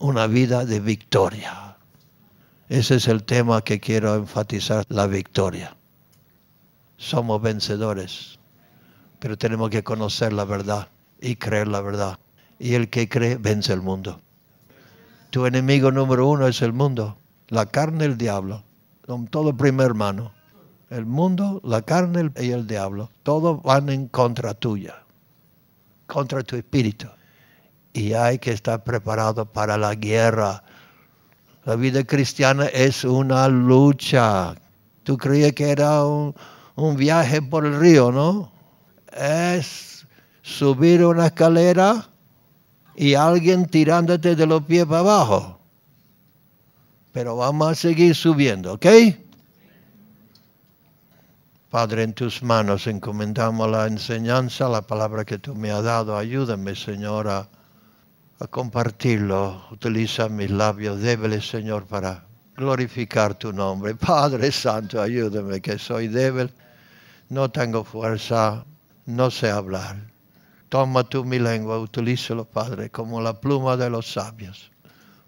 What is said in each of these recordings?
una vida de victoria. Ese es el tema que quiero enfatizar, la victoria. Somos vencedores, pero tenemos que conocer la verdad y creer la verdad. Y el que cree vence el mundo. Tu enemigo número uno es el mundo, la carne, el diablo, son todo primer mano. El mundo, la carne y el diablo, todos van en contra tuya, contra tu espíritu y hay que estar preparado para la guerra. La vida cristiana es una lucha. Tú crees que era un, viaje por el río, ¿no? Es subir una escalera y alguien tirándote de los pies para abajo. Pero vamos a seguir subiendo, ¿ok? Padre, en tus manos encomendamos la enseñanza, la palabra que tú me has dado. Ayúdame, Señora a compartirlo. Utiliza mis labios débiles, Señor, para glorificar tu nombre. Padre Santo, ayúdame que soy débil, no tengo fuerza, no sé hablar. Toma tú mi lengua, utilízalo, Padre, como la pluma de los sabios,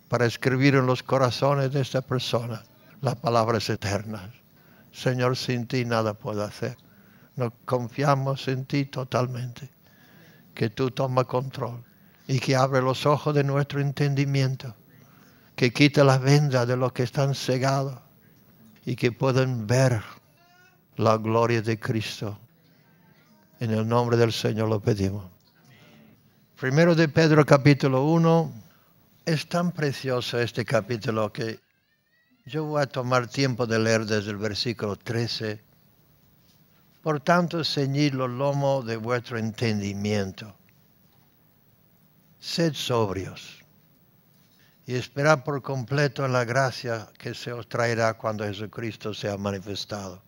para escribir en los corazones de esta persona las palabras eternas. Señor, sin ti nada puedo hacer. Nos confiamos en ti totalmente. Que tú tomas control y que abre los ojos de nuestro entendimiento, que quita las vendas de los que están cegados y que puedan ver la gloria de Cristo. En el nombre del Señor lo pedimos. Primero de Pedro capítulo 1, es tan precioso este capítulo que yo voy a tomar tiempo de leer desde el versículo 13. Por tanto, ceñid los lomos de vuestro entendimiento sed sobrios y esperad por completo la gracia que se os traerá cuando Jesucristo sea manifestado.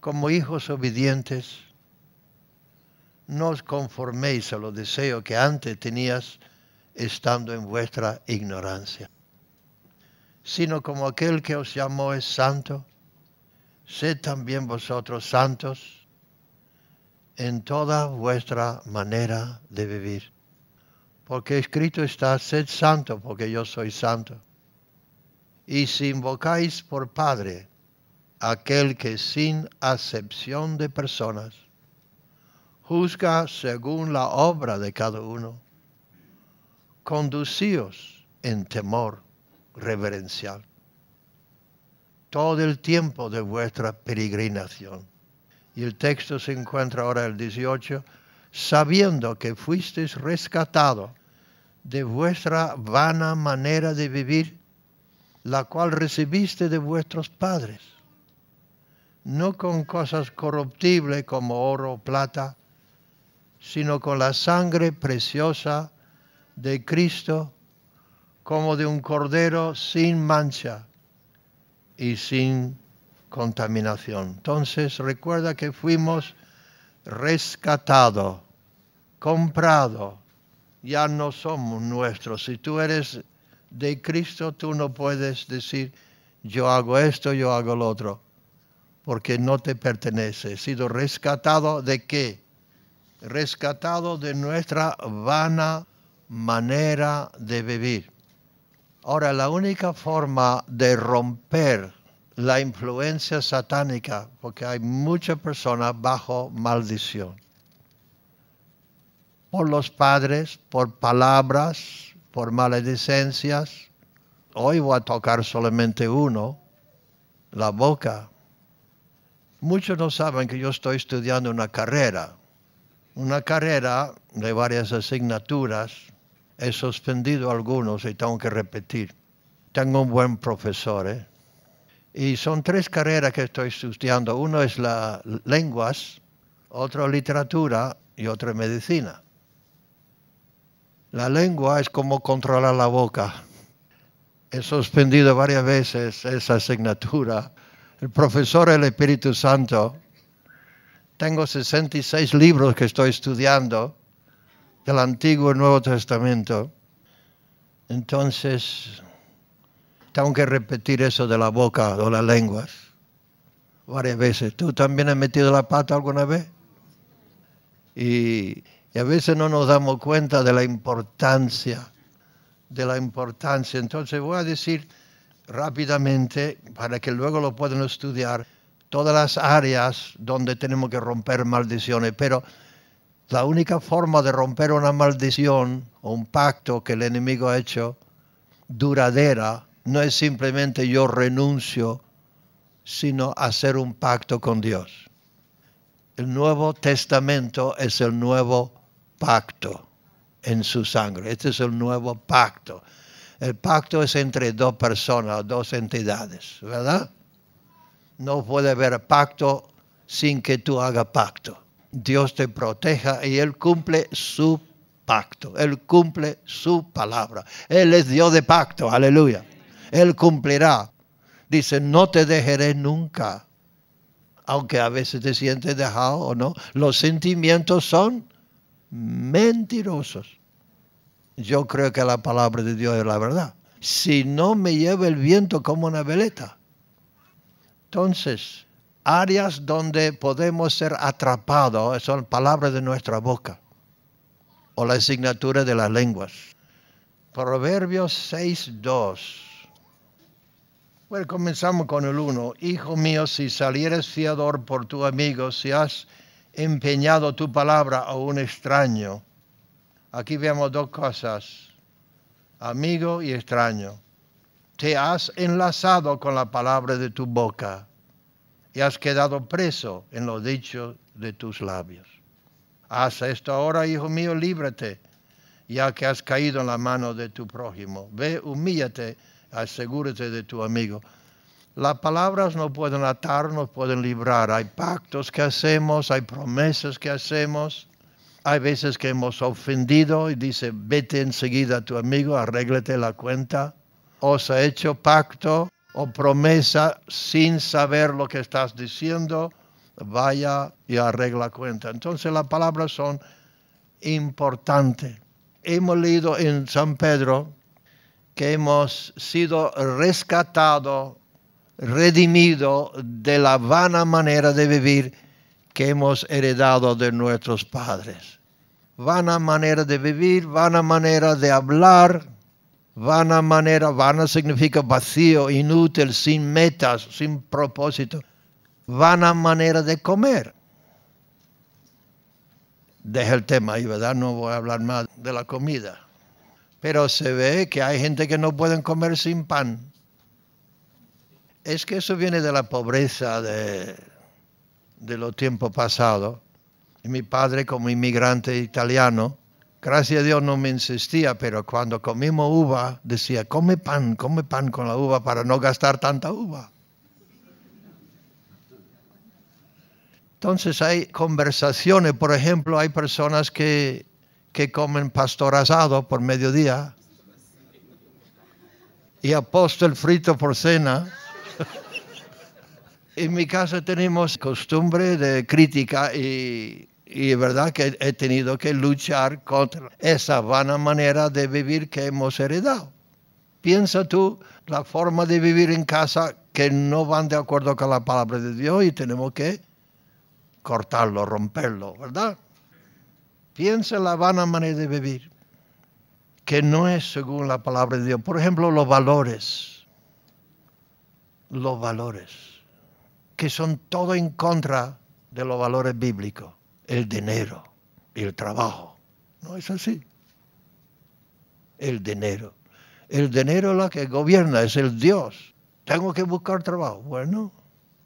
Como hijos obedientes, no os conforméis a los deseos que antes tenías estando en vuestra ignorancia, sino como aquel que os llamó es santo, sed también vosotros santos en toda vuestra manera de vivir porque escrito está, sed santo, porque yo soy santo. Y si invocáis por Padre aquel que sin acepción de personas juzga según la obra de cada uno, conducíos en temor reverencial todo el tiempo de vuestra peregrinación. Y el texto se encuentra ahora el 18, sabiendo que fuisteis rescatado de vuestra vana manera de vivir, la cual recibiste de vuestros padres, no con cosas corruptibles como oro o plata, sino con la sangre preciosa de Cristo, como de un cordero sin mancha y sin contaminación. Entonces recuerda que fuimos rescatados comprado, ya no somos nuestros. Si tú eres de Cristo, tú no puedes decir, yo hago esto, yo hago lo otro, porque no te pertenece. sido rescatado de qué? Rescatado de nuestra vana manera de vivir. Ahora, la única forma de romper la influencia satánica, porque hay muchas personas bajo maldición, por los padres, por palabras, por maledicencias. Hoy voy a tocar solamente uno, la boca. Muchos no saben que yo estoy estudiando una carrera. Una carrera de varias asignaturas. He suspendido algunos y tengo que repetir. Tengo un buen profesor. ¿eh? Y son tres carreras que estoy estudiando. Uno es la lenguas, otro literatura y otro medicina. La lengua es como controlar la boca. He suspendido varias veces esa asignatura. El profesor del Espíritu Santo. Tengo 66 libros que estoy estudiando del Antiguo y Nuevo Testamento. Entonces, tengo que repetir eso de la boca o las lenguas varias veces. ¿Tú también has metido la pata alguna vez? Y y a veces no nos damos cuenta de la importancia, de la importancia. Entonces voy a decir rápidamente, para que luego lo puedan estudiar, todas las áreas donde tenemos que romper maldiciones. Pero la única forma de romper una maldición o un pacto que el enemigo ha hecho duradera no es simplemente yo renuncio, sino hacer un pacto con Dios. El Nuevo Testamento es el nuevo pacto en su sangre. Este es el nuevo pacto. El pacto es entre dos personas, dos entidades, ¿verdad? No puede haber pacto sin que tú hagas pacto. Dios te proteja y Él cumple su pacto. Él cumple su palabra. Él es Dios de pacto, aleluya. Él cumplirá. Dice, no te dejaré nunca. Aunque a veces te sientes dejado o no, los sentimientos son mentirosos. Yo creo que la palabra de Dios es la verdad. Si no me lleva el viento como una veleta. Entonces, áreas donde podemos ser atrapados son palabras de nuestra boca o la asignatura de las lenguas. Proverbios 6.2. Bueno, comenzamos con el 1. Hijo mío, si salieres fiador por tu amigo, si has empeñado tu palabra a un extraño. Aquí vemos dos cosas, amigo y extraño. Te has enlazado con la palabra de tu boca y has quedado preso en lo dicho de tus labios. Haz esto ahora, hijo mío, líbrate, ya que has caído en la mano de tu prójimo. Ve, humíllate, asegúrate de tu amigo. Las palabras no pueden atar, nos pueden librar. Hay pactos que hacemos, hay promesas que hacemos. Hay veces que hemos ofendido y dice, vete enseguida a tu amigo, arréglete la cuenta. O se ha hecho pacto o promesa sin saber lo que estás diciendo, vaya y arregla cuenta. Entonces las palabras son importantes. Hemos leído en San Pedro que hemos sido rescatados redimido de la vana manera de vivir que hemos heredado de nuestros padres. Vana manera de vivir, vana manera de hablar, vana manera, vana significa vacío, inútil, sin metas, sin propósito, vana manera de comer. Deja el tema ahí, ¿verdad? No voy a hablar más de la comida. Pero se ve que hay gente que no pueden comer sin pan es que eso viene de la pobreza de, de los tiempos pasados. mi padre, como inmigrante italiano, gracias a Dios no me insistía, pero cuando comimos uva, decía, come pan, come pan con la uva para no gastar tanta uva. Entonces hay conversaciones, por ejemplo, hay personas que, que comen pastor asado por mediodía y apóstol frito por cena. En mi casa tenemos costumbre de crítica y, es verdad que he tenido que luchar contra esa vana manera de vivir que hemos heredado. Piensa tú la forma de vivir en casa que no van de acuerdo con la palabra de Dios y tenemos que cortarlo, romperlo, ¿verdad? Piensa la vana manera de vivir que no es según la palabra de Dios. Por ejemplo, los valores. Los valores que son todo en contra de los valores bíblicos, el dinero y el trabajo. No es así. El dinero. El dinero es lo que gobierna, es el Dios. Tengo que buscar trabajo. Bueno,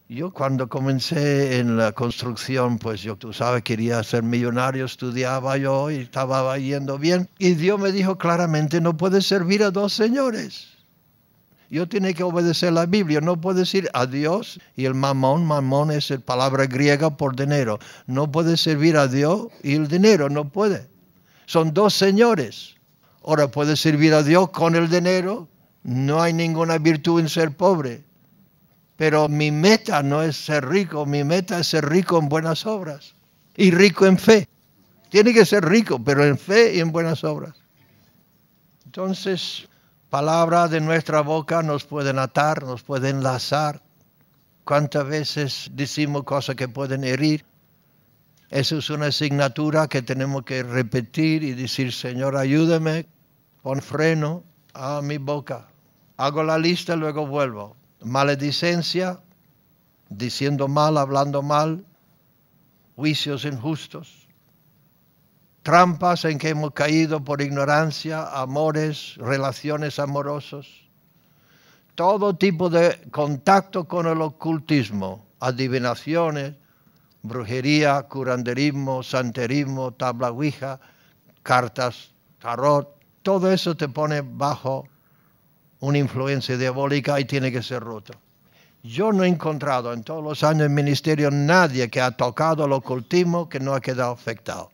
yo cuando comencé en la construcción, pues yo, tú sabes, quería ser millonario, estudiaba yo y estaba yendo bien. Y Dios me dijo claramente, no puedes servir a dos señores. Yo tengo que obedecer la Biblia, no puede decir a Dios y el mamón, mamón es la palabra griega por dinero. No puede servir a Dios y el dinero, no puede. Son dos señores. Ahora puede servir a Dios con el dinero, no hay ninguna virtud en ser pobre. Pero mi meta no es ser rico, mi meta es ser rico en buenas obras y rico en fe. Tiene que ser rico, pero en fe y en buenas obras. Entonces, palabras de nuestra boca nos pueden atar, nos pueden enlazar. ¿Cuántas veces decimos cosas que pueden herir? Eso es una asignatura que tenemos que repetir y decir, Señor, ayúdeme, pon freno a mi boca. Hago la lista, y luego vuelvo. Maledicencia, diciendo mal, hablando mal, juicios injustos, trampas en que hemos caído por ignorancia, amores, relaciones amorosas, todo tipo de contacto con el ocultismo, adivinaciones, brujería, curanderismo, santerismo, tabla ouija, cartas, tarot, todo eso te pone bajo una influencia diabólica y tiene que ser roto. Yo no he encontrado en todos los años en ministerio nadie que ha tocado el ocultismo que no ha quedado afectado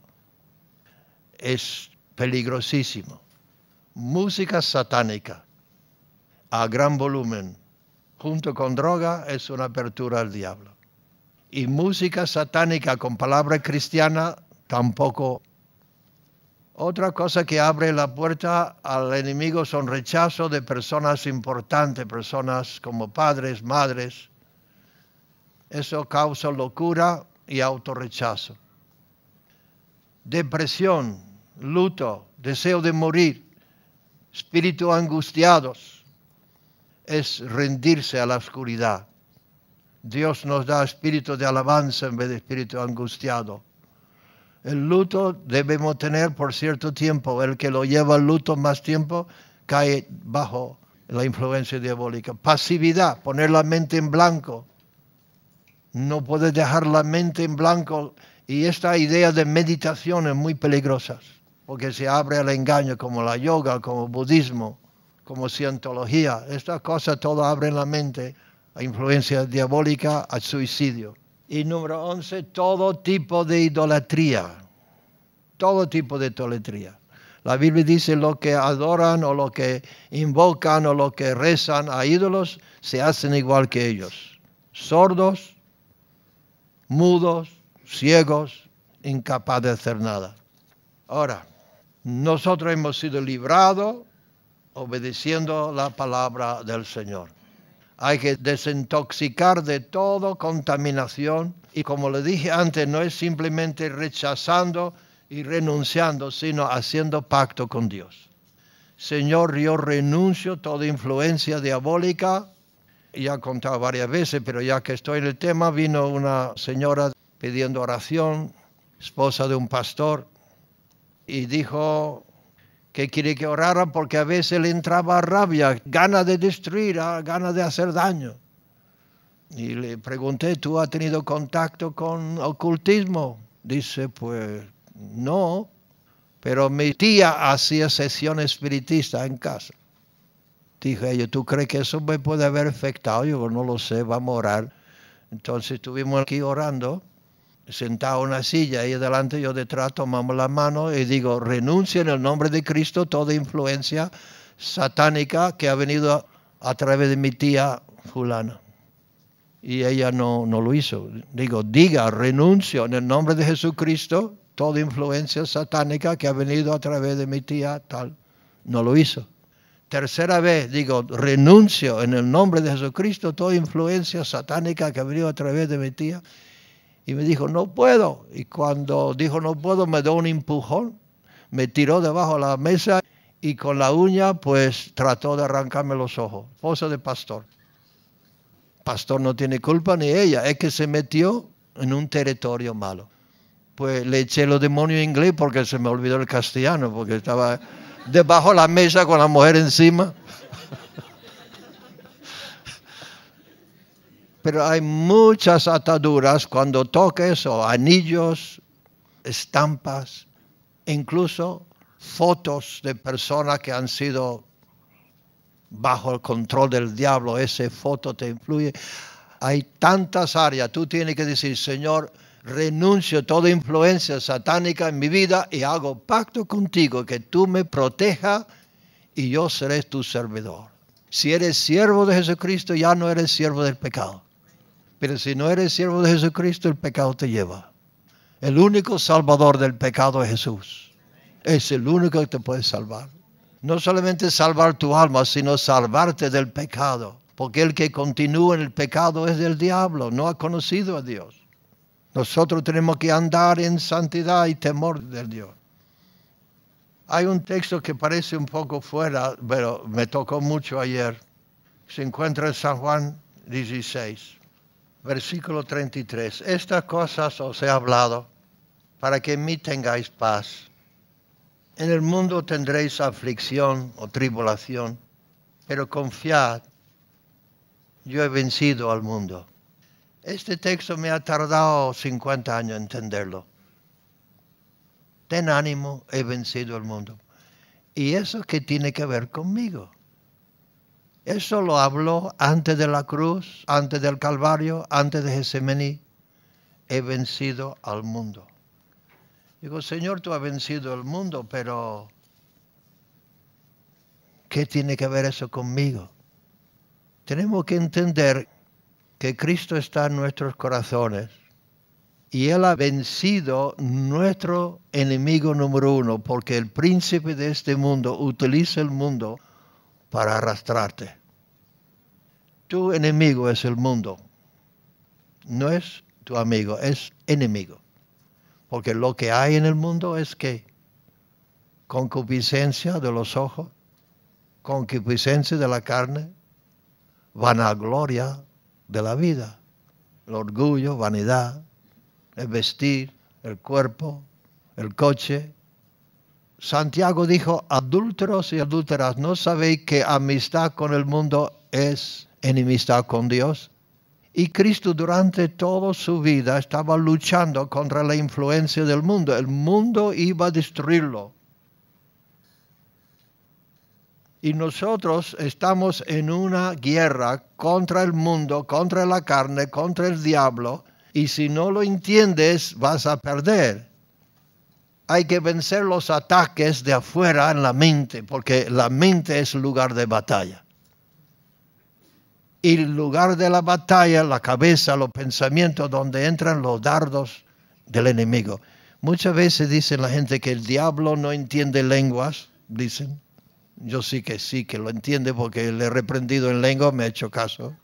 es peligrosísimo. Música satánica a gran volumen, junto con droga, es una apertura al diablo. Y música satánica con palabra cristiana tampoco. Otra cosa que abre la puerta al enemigo son rechazo de personas importantes, personas como padres, madres. Eso causa locura y autorrechazo. Depresión, luto, deseo de morir, espíritu angustiados, es rendirse a la oscuridad. Dios nos da espíritu de alabanza en vez de espíritu angustiado. El luto debemos tener por cierto tiempo. El que lo lleva al luto más tiempo cae bajo la influencia diabólica. Pasividad, poner la mente en blanco. No puedes dejar la mente en blanco y esta idea de meditación es muy peligrosa porque se abre al engaño como la yoga, como el budismo, como cientología. Estas cosas todo abren la mente a influencia diabólica, al suicidio. Y número 11, todo tipo de idolatría. Todo tipo de idolatría. La Biblia dice lo que adoran o lo que invocan o lo que rezan a ídolos se hacen igual que ellos. Sordos, mudos, ciegos, incapaz de hacer nada. Ahora, nosotros hemos sido librados obedeciendo la palabra del Señor. Hay que desintoxicar de todo contaminación y como le dije antes, no es simplemente rechazando y renunciando, sino haciendo pacto con Dios. Señor, yo renuncio a toda influencia diabólica. Ya he contado varias veces, pero ya que estoy en el tema, vino una señora pidiendo oración, esposa de un pastor, y dijo que quiere que orara porque a veces le entraba rabia, gana de destruir, ah, gana de hacer daño. Y le pregunté, ¿tú has tenido contacto con ocultismo? Dice, pues no, pero mi tía hacía sesión espiritista en casa. Dije yo, ¿tú crees que eso me puede haber afectado? Yo no lo sé, vamos a orar. Entonces estuvimos aquí orando sentado en la silla y adelante, yo detrás tomamos la mano y digo, renuncia en el nombre de Cristo toda influencia satánica que ha venido a través de mi tía fulana. Y ella no, no lo hizo. Digo, diga, renuncio en el nombre de Jesucristo toda influencia satánica que ha venido a través de mi tía tal. No lo hizo. Tercera vez, digo, renuncio en el nombre de Jesucristo toda influencia satánica que ha venido a través de mi tía y me dijo, no puedo. Y cuando dijo, no puedo, me dio un empujón, me tiró debajo de la mesa y con la uña pues trató de arrancarme los ojos. Fosa de pastor. Pastor no tiene culpa ni ella, es que se metió en un territorio malo. Pues le eché los demonios inglés porque se me olvidó el castellano, porque estaba debajo de la mesa con la mujer encima. pero hay muchas ataduras cuando toques o anillos, estampas, incluso fotos de personas que han sido bajo el control del diablo, esa foto te influye. Hay tantas áreas, tú tienes que decir, Señor, renuncio a toda influencia satánica en mi vida y hago pacto contigo, que tú me proteja y yo seré tu servidor. Si eres siervo de Jesucristo, ya no eres siervo del pecado. Pero si no eres siervo de Jesucristo, el pecado te lleva. El único salvador del pecado es Jesús. Es el único que te puede salvar. No solamente salvar tu alma, sino salvarte del pecado. Porque el que continúa en el pecado es del diablo, no ha conocido a Dios. Nosotros tenemos que andar en santidad y temor de Dios. Hay un texto que parece un poco fuera, pero me tocó mucho ayer. Se encuentra en San Juan 16 versículo 33. Estas cosas os he hablado para que en mí tengáis paz. En el mundo tendréis aflicción o tribulación, pero confiad, yo he vencido al mundo. Este texto me ha tardado 50 años entenderlo. Ten ánimo, he vencido al mundo. ¿Y eso qué tiene que ver conmigo? Eso lo habló antes de la cruz, antes del Calvario, antes de Getsemaní. He vencido al mundo. Digo, Señor, tú has vencido el mundo, pero ¿qué tiene que ver eso conmigo? Tenemos que entender que Cristo está en nuestros corazones y Él ha vencido nuestro enemigo número uno, porque el príncipe de este mundo utiliza el mundo para arrastrarte. Tu enemigo es el mundo, no es tu amigo, es enemigo. Porque lo que hay en el mundo es que concupiscencia de los ojos, concupiscencia de la carne, vanagloria de la vida, el orgullo, vanidad, el vestir, el cuerpo, el coche, Santiago dijo, adúlteros y adúlteras, ¿no sabéis que amistad con el mundo es enemistad con Dios? Y Cristo durante toda su vida estaba luchando contra la influencia del mundo. El mundo iba a destruirlo. Y nosotros estamos en una guerra contra el mundo, contra la carne, contra el diablo. Y si no lo entiendes, vas a perder hay que vencer los ataques de afuera en la mente, porque la mente es lugar de batalla. Y el lugar de la batalla, la cabeza, los pensamientos, donde entran los dardos del enemigo. Muchas veces dicen la gente que el diablo no entiende lenguas, dicen. Yo sí que sí, que lo entiende porque le he reprendido en lengua, me ha hecho caso.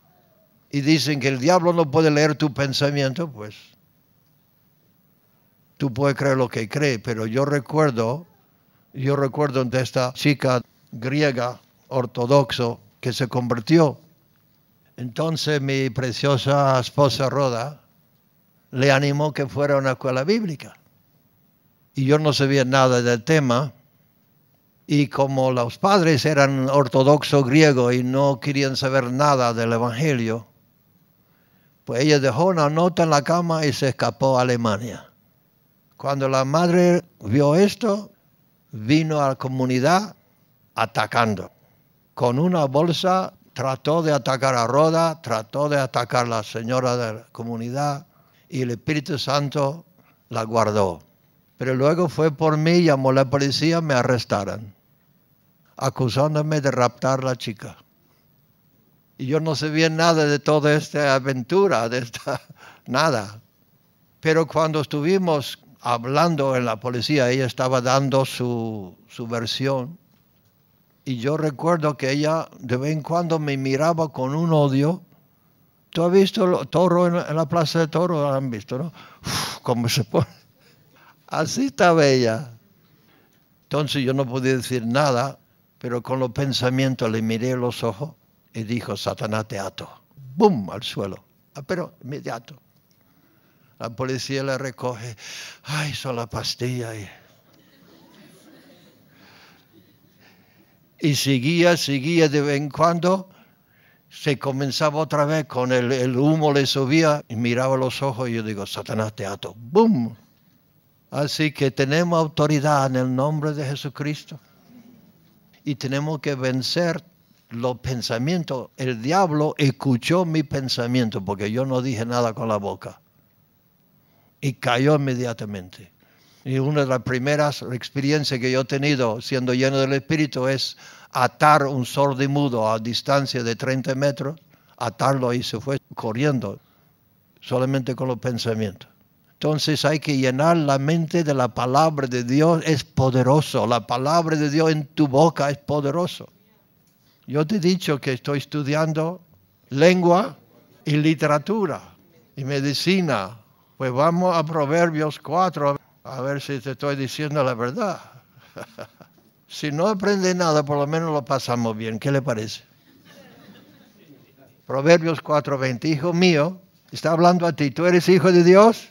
Y dicen que el diablo no puede leer tu pensamiento, pues Tú puedes creer lo que cree, pero yo recuerdo, yo recuerdo de esta chica griega ortodoxo que se convirtió. Entonces mi preciosa esposa Roda le animó que fuera a una escuela bíblica. Y yo no sabía nada del tema. Y como los padres eran ortodoxos griegos y no querían saber nada del Evangelio, pues ella dejó una nota en la cama y se escapó a Alemania. Cuando la madre vio esto, vino a la comunidad atacando. Con una bolsa trató de atacar a Roda, trató de atacar a la señora de la comunidad y el Espíritu Santo la guardó. Pero luego fue por mí, llamó a la policía, me arrestaron, acusándome de raptar a la chica. Y yo no sabía nada de toda esta aventura, de esta nada. Pero cuando estuvimos hablando en la policía, ella estaba dando su, su versión. Y yo recuerdo que ella de vez en cuando me miraba con un odio. ¿Tú has visto el toro en, la plaza de toro? ¿Han visto, no? ¿Cómo se pone? Así estaba ella. Entonces yo no podía decir nada, pero con los pensamientos le miré los ojos y dijo, Satanás te ato. ¡Bum! Al suelo. Ah, pero inmediato. La policía la recoge. Ay, son la pastilla. Eh. Y seguía, seguía de vez en cuando. Se comenzaba otra vez con el, el humo, le subía y miraba los ojos y yo digo, Satanás te ato. ¡Bum! Así que tenemos autoridad en el nombre de Jesucristo. Y tenemos que vencer los pensamientos. El diablo escuchó mi pensamiento porque yo no dije nada con la boca y cayó inmediatamente. Y una de las primeras experiencias que yo he tenido siendo lleno del Espíritu es atar un sordo y mudo a distancia de 30 metros, atarlo y se fue corriendo, solamente con los pensamientos. Entonces hay que llenar la mente de la palabra de Dios, es poderoso, la palabra de Dios en tu boca es poderoso. Yo te he dicho que estoy estudiando lengua y literatura y medicina pues vamos a Proverbios 4 a ver si te estoy diciendo la verdad. si no aprende nada, por lo menos lo pasamos bien. ¿Qué le parece? Proverbios 4:20, hijo mío, está hablando a ti, ¿tú eres hijo de Dios?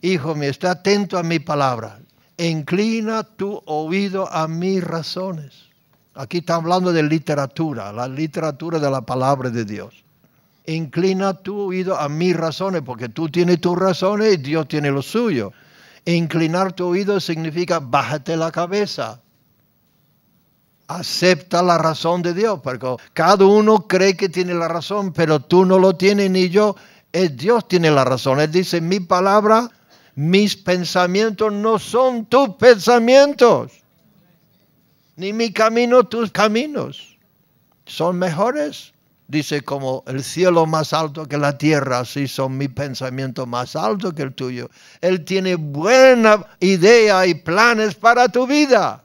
Hijo mío, está atento a mi palabra, inclina tu oído a mis razones. Aquí está hablando de literatura, la literatura de la palabra de Dios. Inclina tu oído a mis razones, porque tú tienes tus razones y Dios tiene lo suyo. Inclinar tu oído significa bájate la cabeza. Acepta la razón de Dios, porque cada uno cree que tiene la razón, pero tú no lo tienes ni yo. Es Dios tiene la razón. Él dice, mi palabra, mis pensamientos no son tus pensamientos, ni mi camino tus caminos. Son mejores. Dice, como el cielo más alto que la tierra, así son mis pensamientos más altos que el tuyo. Él tiene buena idea y planes para tu vida.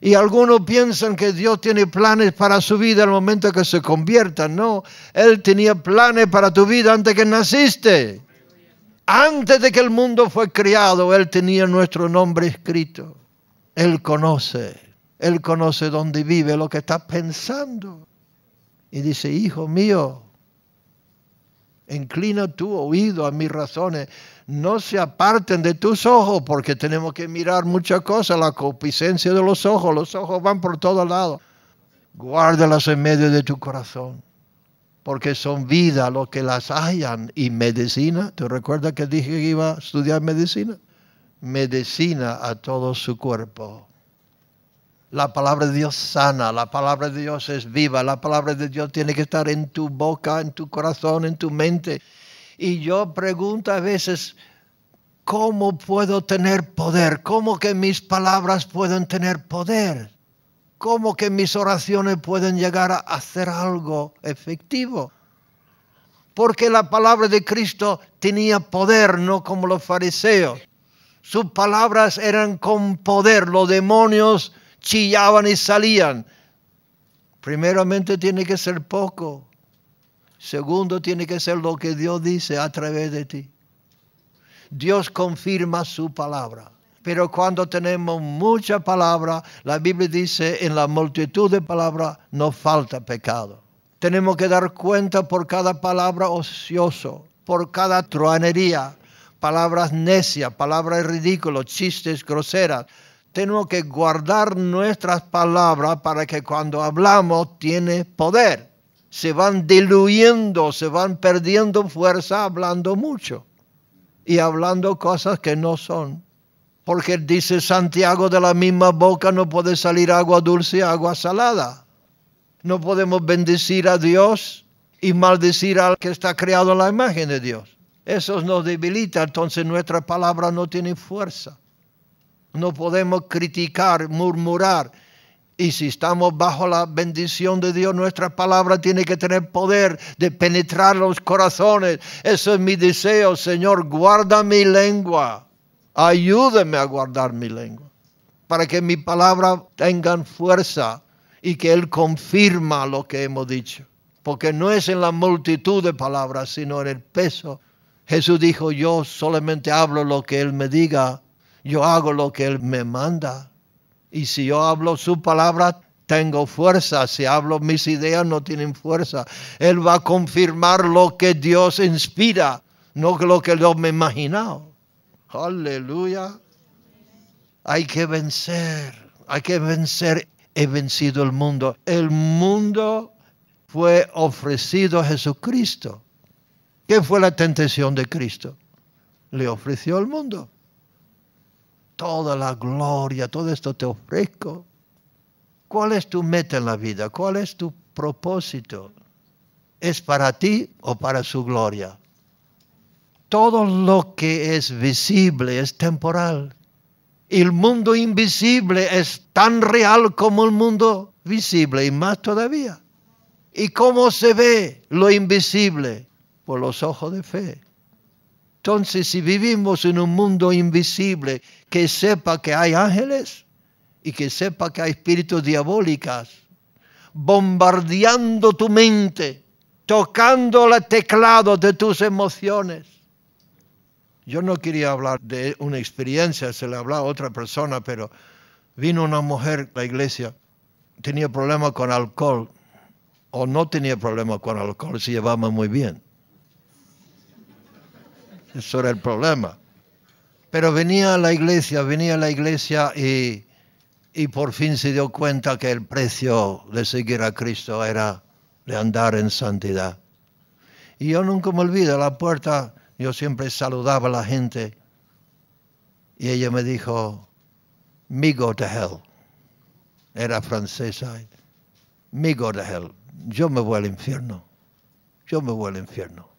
Y algunos piensan que Dios tiene planes para su vida al momento que se convierta. No, Él tenía planes para tu vida antes que naciste. Antes de que el mundo fue creado, Él tenía nuestro nombre escrito. Él conoce, Él conoce dónde vive, lo que está pensando y dice, hijo mío, inclina tu oído a mis razones, no se aparten de tus ojos, porque tenemos que mirar muchas cosas, la copicencia de los ojos, los ojos van por todos lados. Guárdalas en medio de tu corazón, porque son vida los que las hallan y medicina. ¿Te recuerdas que dije que iba a estudiar medicina? Medicina a todo su cuerpo. La palabra de Dios sana, la palabra de Dios es viva, la palabra de Dios tiene que estar en tu boca, en tu corazón, en tu mente. Y yo pregunto a veces, ¿cómo puedo tener poder? ¿Cómo que mis palabras pueden tener poder? ¿Cómo que mis oraciones pueden llegar a hacer algo efectivo? Porque la palabra de Cristo tenía poder, no como los fariseos. Sus palabras eran con poder. Los demonios chillaban y salían. Primeramente tiene que ser poco. Segundo, tiene que ser lo que Dios dice a través de ti. Dios confirma su palabra. Pero cuando tenemos mucha palabra, la Biblia dice, en la multitud de palabras no falta pecado. Tenemos que dar cuenta por cada palabra ocioso, por cada truanería, palabras necias, palabras ridículas, chistes groseras, tenemos que guardar nuestras palabras para que cuando hablamos tiene poder. Se van diluyendo, se van perdiendo fuerza hablando mucho y hablando cosas que no son. Porque dice Santiago, de la misma boca no puede salir agua dulce y agua salada. No podemos bendecir a Dios y maldecir al que está creado en la imagen de Dios. Eso nos debilita, entonces nuestra palabra no tiene fuerza no podemos criticar, murmurar. Y si estamos bajo la bendición de Dios, nuestra palabra tiene que tener poder de penetrar los corazones. Eso es mi deseo, Señor. Guarda mi lengua. Ayúdeme a guardar mi lengua. Para que mi palabra tenga fuerza y que Él confirma lo que hemos dicho. Porque no es en la multitud de palabras, sino en el peso. Jesús dijo, yo solamente hablo lo que Él me diga yo hago lo que Él me manda. Y si yo hablo su palabra, tengo fuerza. Si hablo mis ideas, no tienen fuerza. Él va a confirmar lo que Dios inspira, no lo que Dios me ha imaginado. Aleluya. Hay que vencer. Hay que vencer. He vencido el mundo. El mundo fue ofrecido a Jesucristo. ¿Qué fue la tentación de Cristo? Le ofreció el mundo toda la gloria, todo esto te ofrezco. ¿Cuál es tu meta en la vida? ¿Cuál es tu propósito? ¿Es para ti o para su gloria? Todo lo que es visible es temporal. El mundo invisible es tan real como el mundo visible y más todavía. ¿Y cómo se ve lo invisible? Por los ojos de fe. Entonces, si vivimos en un mundo invisible, que sepa que hay ángeles y que sepa que hay espíritus diabólicas, bombardeando tu mente, tocando el teclado de tus emociones. Yo no quería hablar de una experiencia, se le hablaba a otra persona, pero vino una mujer a la iglesia, tenía problemas con alcohol, o no tenía problemas con alcohol, se llevaba muy bien. Eso era el problema. Pero venía a la iglesia, venía a la iglesia y, y por fin se dio cuenta que el precio de seguir a Cristo era de andar en santidad. Y yo nunca me olvido, a la puerta yo siempre saludaba a la gente y ella me dijo, me go to hell. Era francesa. Me go to hell. Yo me voy al infierno. Yo me voy al infierno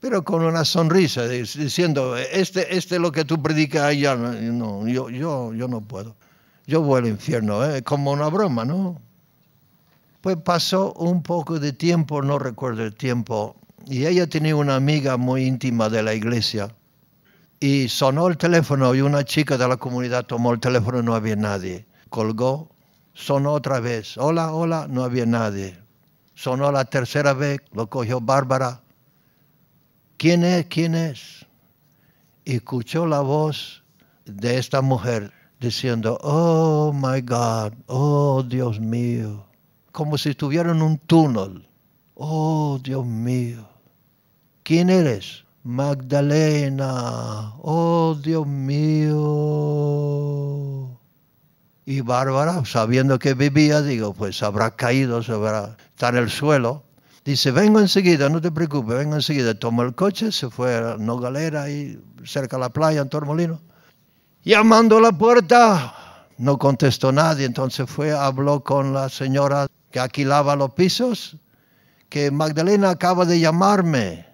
pero con una sonrisa, diciendo, este, este es lo que tú predicas ya No, yo, yo, yo no puedo. Yo voy al infierno, ¿eh? como una broma, ¿no? Pues pasó un poco de tiempo, no recuerdo el tiempo, y ella tenía una amiga muy íntima de la iglesia. Y sonó el teléfono y una chica de la comunidad tomó el teléfono y no había nadie. Colgó, sonó otra vez, hola, hola, no había nadie. Sonó la tercera vez, lo cogió Bárbara, ¿Quién es? ¿Quién es? Y escuchó la voz de esta mujer diciendo, oh my God, oh Dios mío, como si estuviera en un túnel. Oh Dios mío, ¿quién eres? Magdalena, oh Dios mío. Y Bárbara, sabiendo que vivía, digo, pues habrá caído, habrá, está en el suelo, Dice, vengo enseguida, no te preocupes, vengo enseguida. Tomó el coche, se fue a Nogalera, y cerca de la playa, en Tormolino. Llamando a la puerta, no contestó nadie, entonces fue, habló con la señora que alquilaba los pisos, que Magdalena acaba de llamarme,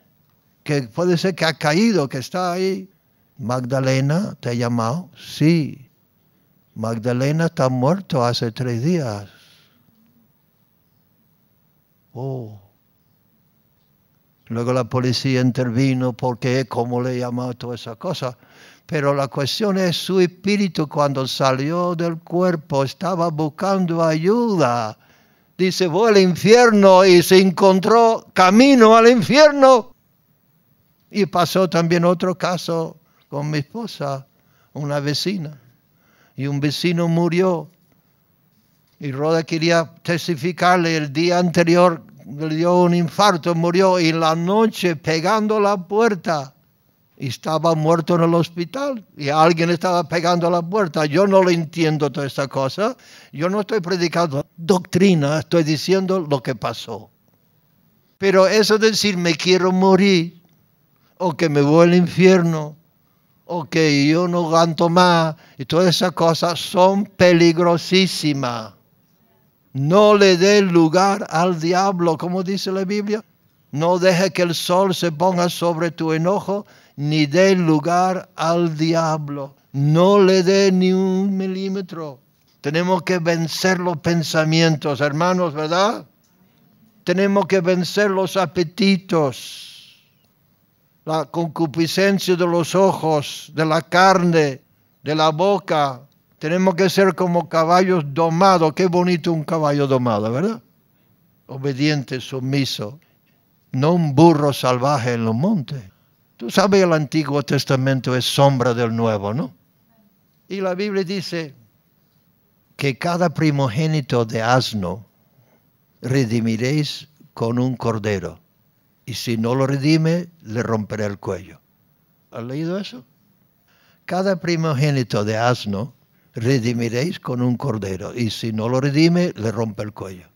que puede ser que ha caído, que está ahí. Magdalena, ¿te ha llamado? Sí. Magdalena está muerto hace tres días. Oh. Luego la policía intervino porque como le llamó toda esa cosa. Pero la cuestión es su espíritu cuando salió del cuerpo estaba buscando ayuda. Dice, voy al infierno y se encontró camino al infierno. Y pasó también otro caso con mi esposa, una vecina. Y un vecino murió. Y Roda quería testificarle el día anterior le dio un infarto, murió en la noche pegando la puerta. Estaba muerto en el hospital y alguien estaba pegando la puerta. Yo no lo entiendo toda esta cosa. Yo no estoy predicando doctrina, estoy diciendo lo que pasó. Pero eso decir me quiero morir o que me voy al infierno o que yo no ganto más y todas esas cosas son peligrosísimas. No le dé lugar al diablo, como dice la Biblia. No deje que el sol se ponga sobre tu enojo, ni dé lugar al diablo. No le dé ni un milímetro. Tenemos que vencer los pensamientos, hermanos, ¿verdad? Tenemos que vencer los apetitos, la concupiscencia de los ojos, de la carne, de la boca, tenemos que ser como caballos domados. Qué bonito un caballo domado, ¿verdad? Obediente, sumiso. No un burro salvaje en los montes. Tú sabes, el Antiguo Testamento es sombra del Nuevo, ¿no? Y la Biblia dice que cada primogénito de asno redimiréis con un cordero. Y si no lo redime, le romperé el cuello. ¿Has leído eso? Cada primogénito de asno redimiréis con un cordero. Y si no lo redime, le rompe el cuello.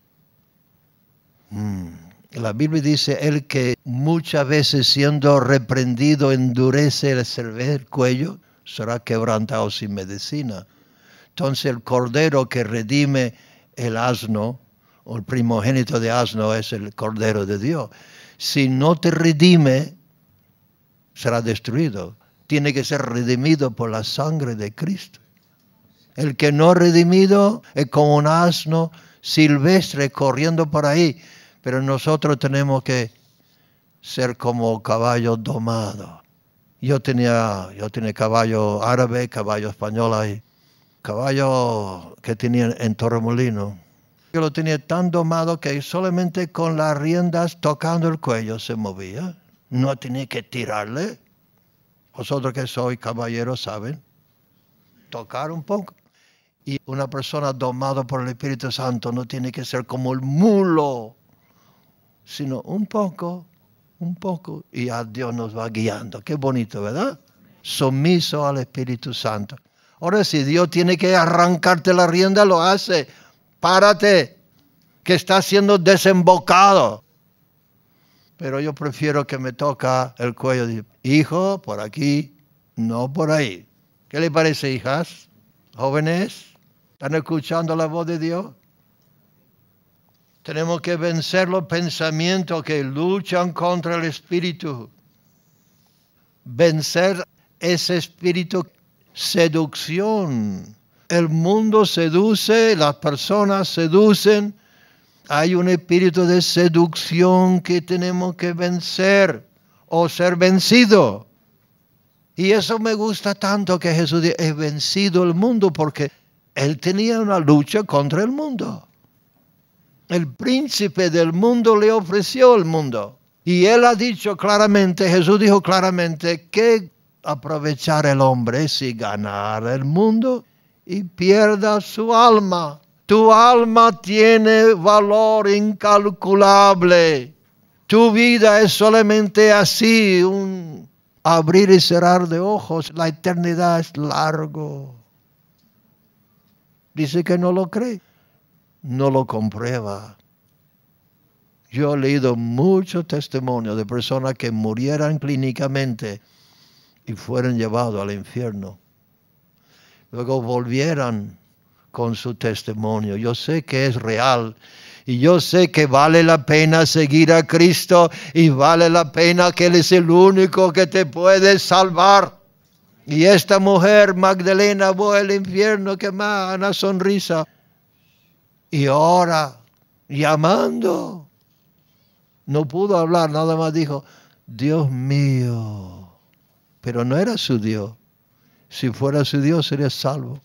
Mm. La Biblia dice, el que muchas veces siendo reprendido endurece el, el cuello, será quebrantado sin medicina. Entonces el cordero que redime el asno, o el primogénito de asno, es el cordero de Dios. Si no te redime, será destruido. Tiene que ser redimido por la sangre de Cristo. El que no redimido es como un asno silvestre corriendo por ahí. Pero nosotros tenemos que ser como caballos domados. Yo tenía, yo tenía caballo árabe, caballo español ahí, caballo que tenía en Torremolino. Yo lo tenía tan domado que solamente con las riendas tocando el cuello se movía. No tenía que tirarle. Vosotros que sois caballeros saben. Tocar un poco. Y una persona domada por el Espíritu Santo no tiene que ser como el mulo, sino un poco, un poco, y a Dios nos va guiando. Qué bonito, ¿verdad? Somiso al Espíritu Santo. Ahora, si Dios tiene que arrancarte la rienda, lo hace. Párate, que está siendo desembocado. Pero yo prefiero que me toca el cuello. De, Hijo, por aquí, no por ahí. ¿Qué le parece, hijas? Jóvenes. ¿Están escuchando la voz de Dios? Tenemos que vencer los pensamientos que luchan contra el espíritu. Vencer ese espíritu seducción. El mundo seduce, las personas seducen. Hay un espíritu de seducción que tenemos que vencer o ser vencido. Y eso me gusta tanto que Jesús dice, he vencido el mundo porque él tenía una lucha contra el mundo. El príncipe del mundo le ofreció el mundo. Y él ha dicho claramente, Jesús dijo claramente, que aprovechar el hombre si ganar el mundo y pierda su alma. Tu alma tiene valor incalculable. Tu vida es solamente así, un abrir y cerrar de ojos. La eternidad es largo. Dice que no lo cree, no lo comprueba. Yo he leído muchos testimonios de personas que murieran clínicamente y fueron llevados al infierno. Luego volvieran con su testimonio. Yo sé que es real y yo sé que vale la pena seguir a Cristo y vale la pena que Él es el único que te puede salvar. Y esta mujer, Magdalena, voy al infierno quemada, una sonrisa. Y ahora, llamando, no pudo hablar, nada más dijo, Dios mío. Pero no era su Dios. Si fuera su Dios, sería salvo.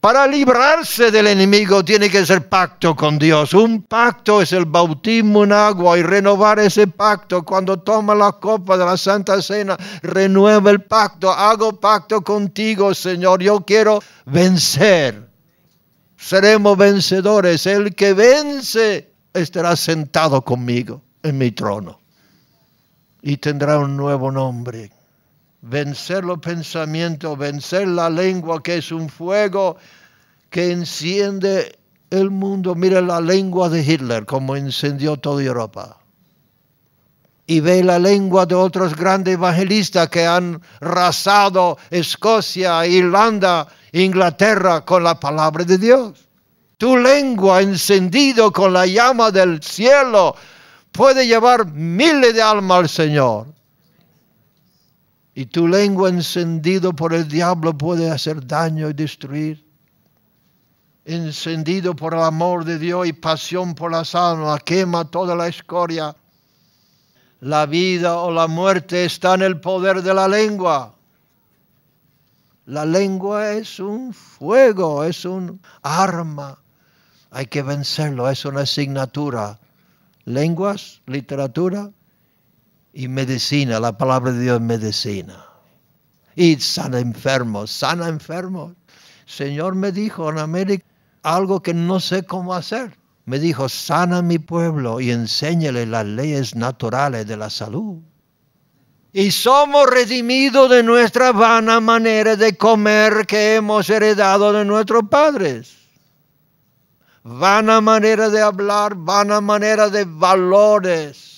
Para librarse del enemigo tiene que ser pacto con Dios. Un pacto es el bautismo en agua y renovar ese pacto. Cuando toma la copa de la Santa Cena, renueva el pacto. Hago pacto contigo, Señor. Yo quiero vencer. Seremos vencedores. El que vence estará sentado conmigo en mi trono y tendrá un nuevo nombre vencer los pensamientos, vencer la lengua que es un fuego que enciende el mundo. Mira la lengua de Hitler, como encendió toda Europa. Y ve la lengua de otros grandes evangelistas que han rasado Escocia, Irlanda, Inglaterra con la palabra de Dios. Tu lengua encendido con la llama del cielo puede llevar miles de almas al Señor y tu lengua encendido por el diablo puede hacer daño y destruir. Encendido por el amor de Dios y pasión por la almas, quema toda la escoria. La vida o la muerte está en el poder de la lengua. La lengua es un fuego, es un arma. Hay que vencerlo, es una asignatura. Lenguas, literatura, y medicina, la palabra de Dios medicina. Y sana enfermos, sana enfermos. Señor me dijo en América algo que no sé cómo hacer. Me dijo, sana mi pueblo y enséñale las leyes naturales de la salud. Y somos redimidos de nuestra vana manera de comer que hemos heredado de nuestros padres. Vana manera de hablar, vana manera de valores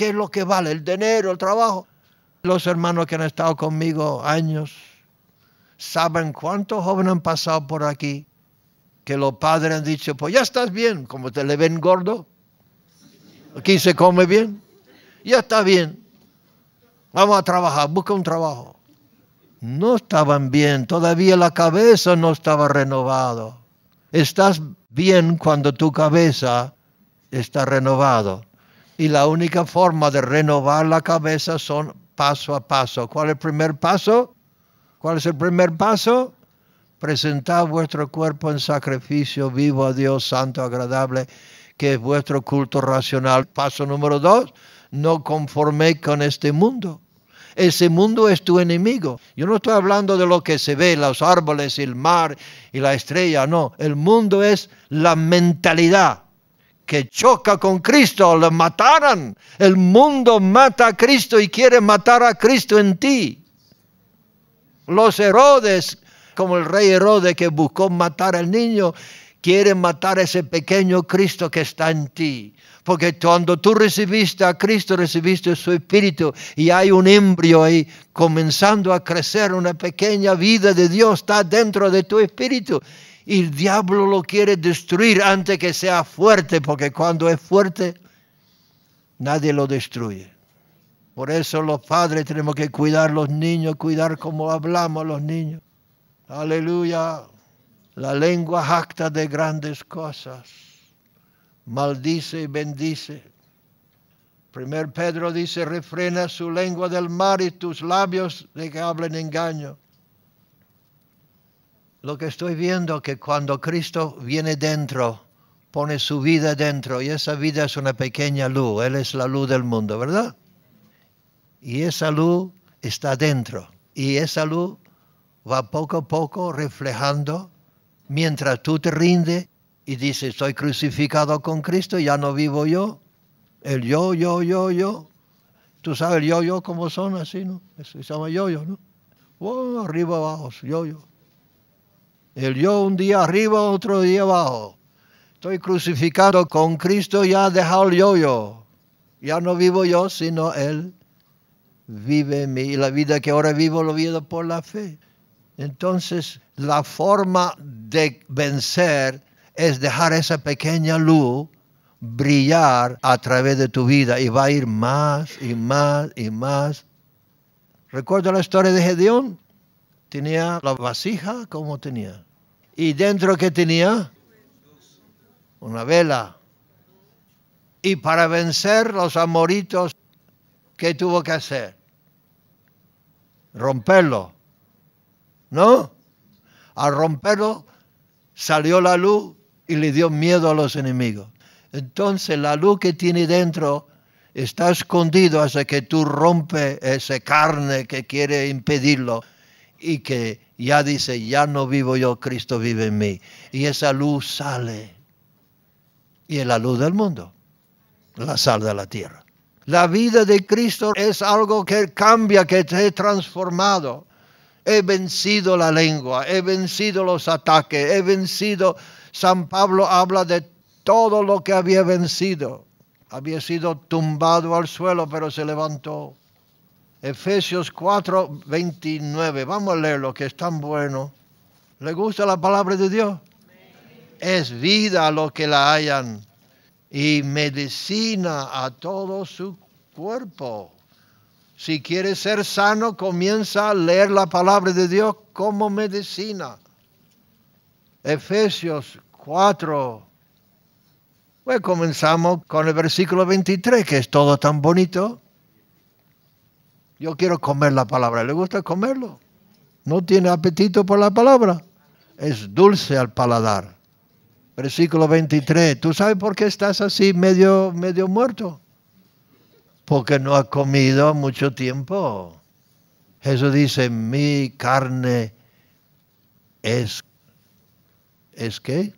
¿Qué es lo que vale? ¿El dinero, el trabajo? Los hermanos que han estado conmigo años saben cuántos jóvenes han pasado por aquí que los padres han dicho, pues ya estás bien, como te le ven gordo, aquí se come bien, ya está bien, vamos a trabajar, busca un trabajo. No estaban bien, todavía la cabeza no estaba renovada Estás bien cuando tu cabeza está renovada y la única forma de renovar la cabeza son paso a paso. ¿Cuál es el primer paso? ¿Cuál es el primer paso? Presentad vuestro cuerpo en sacrificio vivo a Dios, santo, agradable, que es vuestro culto racional. Paso número dos, no conforméis con este mundo. Ese mundo es tu enemigo. Yo no estoy hablando de lo que se ve, los árboles, el mar y la estrella, no. El mundo es la mentalidad que choca con Cristo, lo matarán El mundo mata a Cristo y quiere matar a Cristo en ti. Los Herodes, como el rey Herodes que buscó matar al niño, quieren matar a ese pequeño Cristo que está en ti. Porque cuando tú recibiste a Cristo, recibiste su Espíritu y hay un embrión ahí comenzando a crecer, una pequeña vida de Dios está dentro de tu Espíritu. Y el diablo lo quiere destruir antes que sea fuerte, porque cuando es fuerte, nadie lo destruye. Por eso los padres tenemos que cuidar a los niños, cuidar cómo hablamos a los niños. Aleluya. La lengua jacta de grandes cosas. Maldice y bendice. Primer Pedro dice, refrena su lengua del mar y tus labios de que hablen engaño. Lo que estoy viendo es que cuando Cristo viene dentro, pone su vida dentro y esa vida es una pequeña luz, Él es la luz del mundo, ¿verdad? Y esa luz está dentro y esa luz va poco a poco reflejando mientras tú te rindes y dices, estoy crucificado con Cristo, ya no vivo yo, el yo, yo, yo, yo. Tú sabes el yo, yo, cómo son así, ¿no? Eso se llama yo, yo, ¿no? arriba, abajo, yo, yo. El yo un día arriba, otro día abajo. Estoy crucificado con Cristo, ya ha dejado el yo yo. Ya no vivo yo, sino Él vive en mí. Y la vida que ahora vivo lo vivo por la fe. Entonces, la forma de vencer es dejar esa pequeña luz brillar a través de tu vida y va a ir más y más y más. Recuerda la historia de Gedeón. Tenía la vasija como tenía. ¿Y dentro qué tenía? Una vela. Y para vencer los amoritos, ¿qué tuvo que hacer? Romperlo. ¿No? Al romperlo salió la luz y le dio miedo a los enemigos. Entonces la luz que tiene dentro está escondido hasta que tú rompes esa carne que quiere impedirlo y que ya dice, ya no vivo yo, Cristo vive en mí. Y esa luz sale. Y es la luz del mundo, la sal de la tierra. La vida de Cristo es algo que cambia, que te he transformado. He vencido la lengua, he vencido los ataques, he vencido. San Pablo habla de todo lo que había vencido. Había sido tumbado al suelo, pero se levantó. Efesios 4, 29. Vamos a leerlo, que es tan bueno. ¿Le gusta la palabra de Dios? Es vida a que la hayan y medicina a todo su cuerpo. Si quiere ser sano, comienza a leer la palabra de Dios como medicina. Efesios 4. Pues comenzamos con el versículo 23, que es todo tan bonito. Yo quiero comer la palabra. ¿Le gusta comerlo? No tiene apetito por la palabra. Es dulce al paladar. Versículo 23. ¿Tú sabes por qué estás así medio, medio muerto? Porque no has comido mucho tiempo. Jesús dice, mi carne es... ¿Es qué?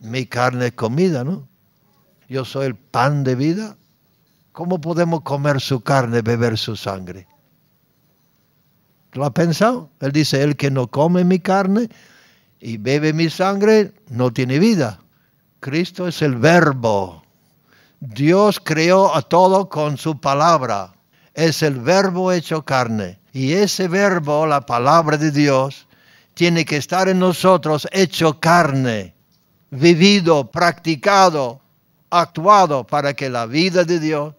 Mi carne es comida, ¿no? Yo soy el pan de vida ¿Cómo podemos comer su carne, beber su sangre? ¿Lo ha pensado? Él dice, el que no come mi carne y bebe mi sangre, no tiene vida. Cristo es el verbo. Dios creó a todo con su palabra. Es el verbo hecho carne. Y ese verbo, la palabra de Dios, tiene que estar en nosotros hecho carne, vivido, practicado, actuado para que la vida de Dios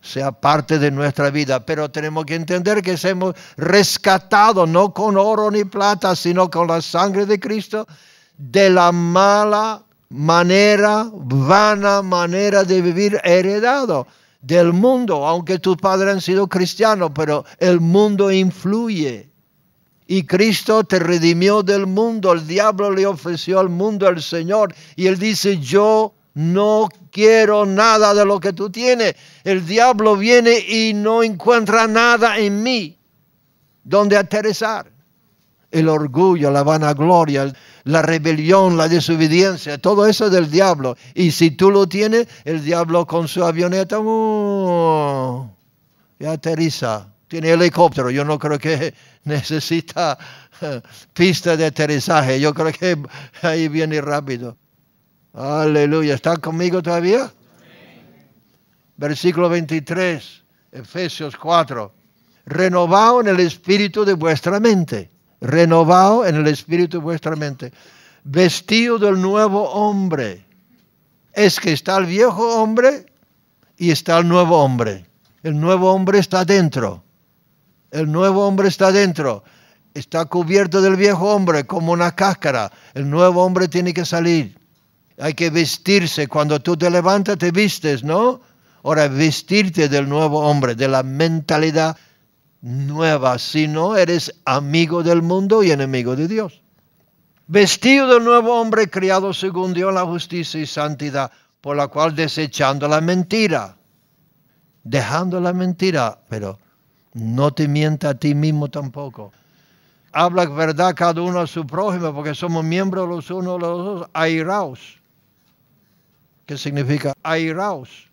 sea parte de nuestra vida, pero tenemos que entender que hemos rescatado no con oro ni plata, sino con la sangre de Cristo, de la mala manera, vana manera de vivir heredado del mundo, aunque tus padres han sido cristianos, pero el mundo influye. Y Cristo te redimió del mundo, el diablo le ofreció al mundo al Señor y él dice, yo no quiero nada de lo que tú tienes. El diablo viene y no encuentra nada en mí donde aterrizar. El orgullo, la vanagloria, la rebelión, la desobediencia, todo eso es del diablo. Y si tú lo tienes, el diablo con su avioneta uh, ya aterriza. Tiene helicóptero, yo no creo que necesita pista de aterrizaje, yo creo que ahí viene rápido. Aleluya. ¿Están conmigo todavía? Versículo 23, Efesios 4. Renovado en el espíritu de vuestra mente. Renovado en el espíritu de vuestra mente. Vestido del nuevo hombre. Es que está el viejo hombre y está el nuevo hombre. El nuevo hombre está dentro. El nuevo hombre está dentro. Está cubierto del viejo hombre como una cáscara. El nuevo hombre tiene que salir. Hay que vestirse. Cuando tú te levantas, te vistes, ¿no? Ahora, vestirte del nuevo hombre, de la mentalidad nueva. Si no, eres amigo del mundo y enemigo de Dios. Vestido del nuevo hombre, criado según Dios la justicia y santidad, por la cual desechando la mentira. Dejando la mentira, pero no te mienta a ti mismo tampoco. Habla verdad cada uno a su prójimo, porque somos miembros los unos de los otros, airaos. ¿Qué significa airaos,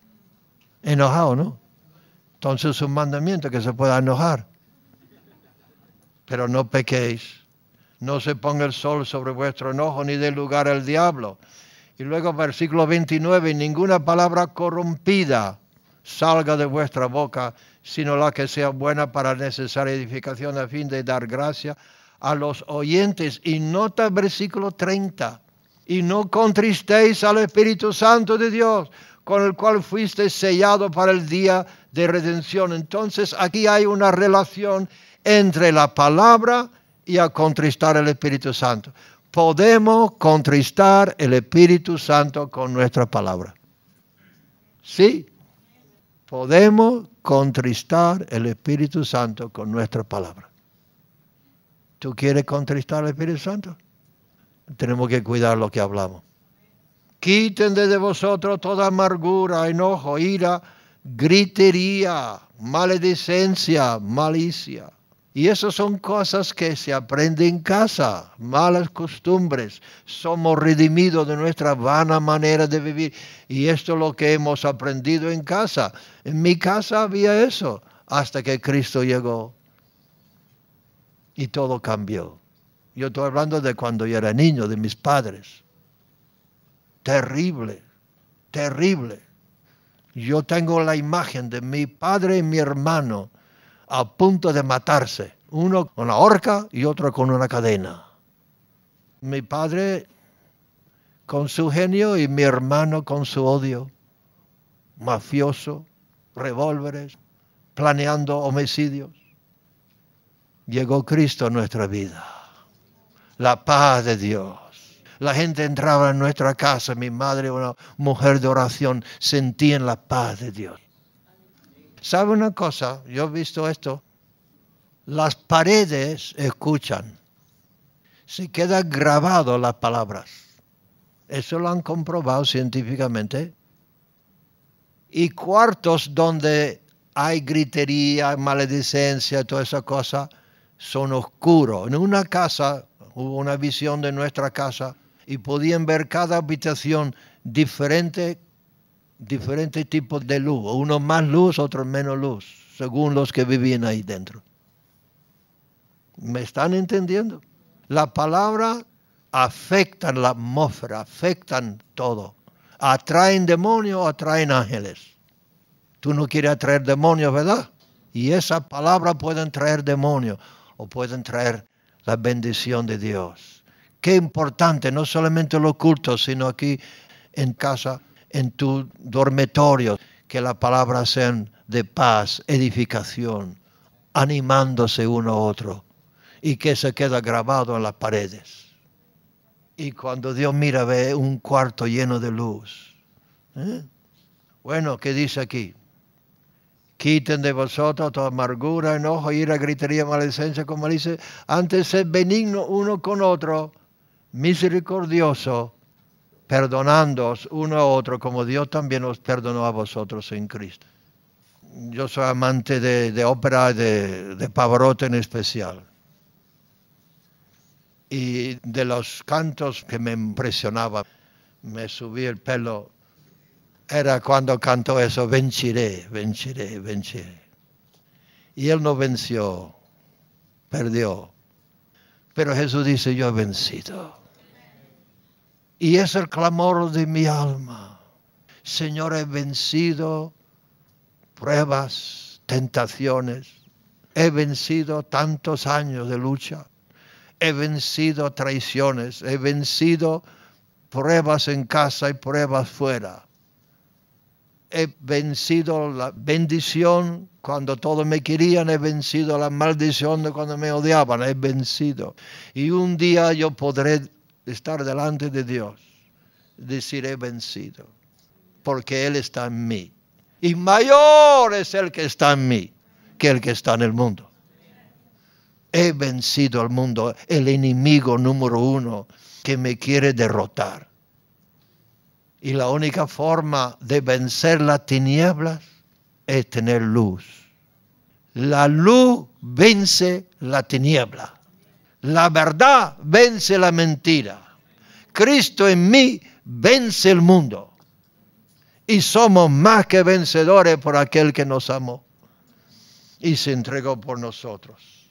enojado, ¿no? Entonces es un mandamiento que se pueda enojar. Pero no pequéis, no se ponga el sol sobre vuestro enojo ni dé lugar al diablo. Y luego versículo 29, ninguna palabra corrompida salga de vuestra boca, sino la que sea buena para necesaria edificación a fin de dar gracia a los oyentes. Y nota versículo 30 y no contristéis al Espíritu Santo de Dios, con el cual fuiste sellado para el día de redención. Entonces aquí hay una relación entre la palabra y a contristar el Espíritu Santo. Podemos contristar el Espíritu Santo con nuestra palabra. Sí, podemos contristar el Espíritu Santo con nuestra palabra. ¿Tú quieres contristar al Espíritu Santo? tenemos que cuidar lo que hablamos. Quiten de vosotros toda amargura, enojo, ira, gritería, maledicencia, malicia. Y esas son cosas que se aprenden en casa, malas costumbres. Somos redimidos de nuestra vana manera de vivir. Y esto es lo que hemos aprendido en casa. En mi casa había eso hasta que Cristo llegó. Y todo cambió. Yo estoy hablando de cuando yo era niño, de mis padres. Terrible, terrible. Yo tengo la imagen de mi padre y mi hermano a punto de matarse, uno con la horca y otro con una cadena. Mi padre con su genio y mi hermano con su odio, mafioso, revólveres, planeando homicidios. Llegó Cristo a nuestra vida la paz de Dios. La gente entraba en nuestra casa, mi madre, una mujer de oración, sentían la paz de Dios. ¿Sabe una cosa? Yo he visto esto. Las paredes escuchan. Se queda grabado las palabras. Eso lo han comprobado científicamente. Y cuartos donde hay gritería, maledicencia, toda esa cosa, son oscuros. En una casa hubo una visión de nuestra casa y podían ver cada habitación diferente, diferentes tipos de luz, Uno más luz, otros menos luz, según los que vivían ahí dentro. ¿Me están entendiendo? La palabra afectan la atmósfera, afectan todo. Atraen demonios, atraen ángeles. Tú no quieres atraer demonios, ¿verdad? Y esa palabra pueden traer demonios o pueden traer la bendición de Dios. Qué importante, no solamente lo oculto, sino aquí en casa, en tu dormitorio, que las palabras sean de paz, edificación, animándose uno a otro y que se queda grabado en las paredes. Y cuando Dios mira, ve un cuarto lleno de luz. ¿Eh? Bueno, ¿qué dice aquí? quiten de vosotros toda amargura, enojo, ira, gritería, malescencia, como dice, antes sed benigno uno con otro, misericordioso, perdonándoos uno a otro, como Dios también os perdonó a vosotros en Cristo. Yo soy amante de, de ópera, de, de Pavarotti en especial. Y de los cantos que me impresionaba, me subí el pelo era cuando cantó eso, venciré, venciré, venciré. Y él no venció, perdió. Pero Jesús dice, yo he vencido. Y es el clamor de mi alma. Señor, he vencido pruebas, tentaciones. He vencido tantos años de lucha. He vencido traiciones. He vencido pruebas en casa y pruebas fuera he vencido la bendición cuando todos me querían, he vencido la maldición de cuando me odiaban, he vencido. Y un día yo podré estar delante de Dios, decir he vencido, porque Él está en mí. Y mayor es el que está en mí que el que está en el mundo. He vencido al mundo, el enemigo número uno que me quiere derrotar. Y la única forma de vencer las tinieblas es tener luz. La luz vence la tiniebla. La verdad vence la mentira. Cristo en mí vence el mundo. Y somos más que vencedores por aquel que nos amó y se entregó por nosotros.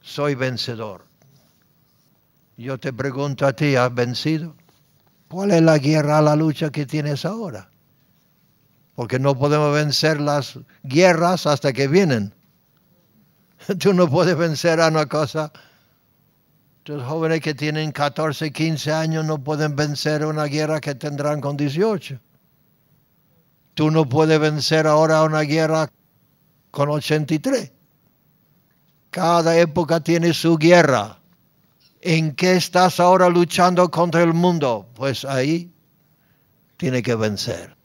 Soy vencedor. Yo te pregunto a ti, ¿has vencido? ¿Cuál es la guerra, la lucha que tienes ahora? Porque no podemos vencer las guerras hasta que vienen. Tú no puedes vencer a una cosa. Los jóvenes que tienen 14, 15 años no pueden vencer una guerra que tendrán con 18. Tú no puedes vencer ahora una guerra con 83. Cada época tiene su guerra. ¿En qué estás ahora luchando contra el mundo? Pues ahí tiene que vencer.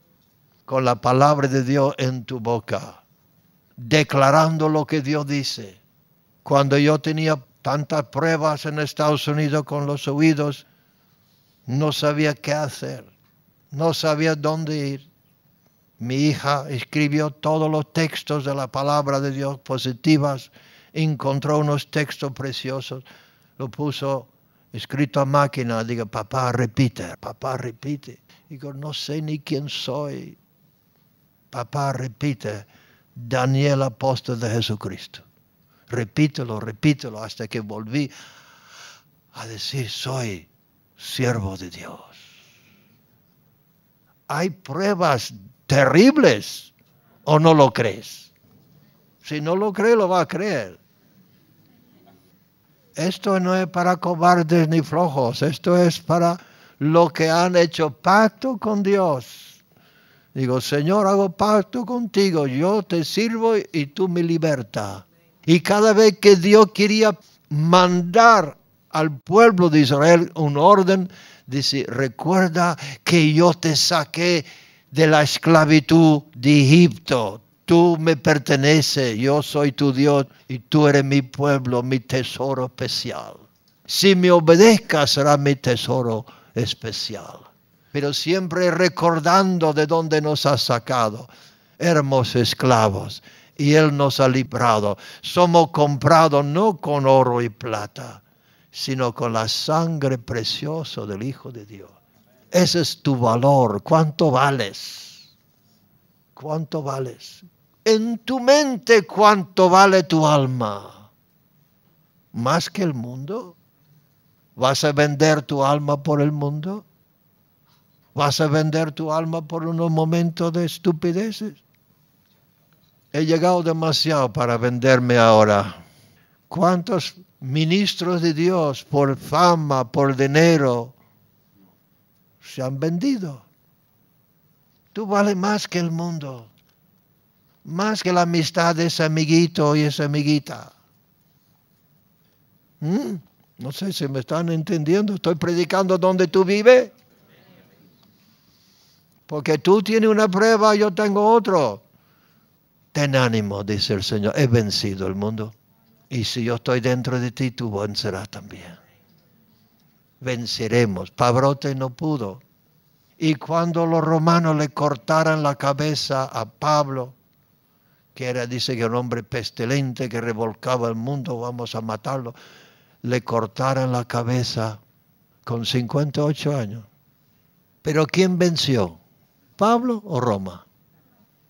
Con la palabra de Dios en tu boca, declarando lo que Dios dice. Cuando yo tenía tantas pruebas en Estados Unidos con los oídos, no sabía qué hacer, no sabía dónde ir. Mi hija escribió todos los textos de la palabra de Dios positivas, encontró unos textos preciosos lo puso escrito a máquina, digo, papá, repite, papá, repite. Digo, no sé ni quién soy. Papá, repite, Daniel apóstol de Jesucristo. Repítelo, repítelo, hasta que volví a decir, soy siervo de Dios. Hay pruebas terribles, ¿o no lo crees? Si no lo cree, lo va a creer. Esto no es para cobardes ni flojos, esto es para lo que han hecho pacto con Dios. Digo, Señor, hago pacto contigo, yo te sirvo y tú me libertas. Y cada vez que Dios quería mandar al pueblo de Israel un orden, dice, recuerda que yo te saqué de la esclavitud de Egipto tú me perteneces, yo soy tu Dios y tú eres mi pueblo, mi tesoro especial. Si me obedezcas será mi tesoro especial. Pero siempre recordando de dónde nos ha sacado, hermosos esclavos, y Él nos ha librado. Somos comprados no con oro y plata, sino con la sangre preciosa del Hijo de Dios. Ese es tu valor, cuánto vales, cuánto vales en tu mente cuánto vale tu alma. ¿Más que el mundo? ¿Vas a vender tu alma por el mundo? ¿Vas a vender tu alma por unos momentos de estupideces? He llegado demasiado para venderme ahora. ¿Cuántos ministros de Dios por fama, por dinero, se han vendido? Tú vale más que el mundo más que la amistad de ese amiguito y esa amiguita. Mm, no sé si me están entendiendo. Estoy predicando donde tú vives. Porque tú tienes una prueba, yo tengo otro. Ten ánimo, dice el Señor. He vencido el mundo. Y si yo estoy dentro de ti, tú vencerás también. Venceremos. Pabrote no pudo. Y cuando los romanos le cortaran la cabeza a Pablo, que era, dice que un hombre pestilente que revolcaba el mundo, vamos a matarlo, le cortaron la cabeza con 58 años. Pero ¿quién venció? ¿Pablo o Roma?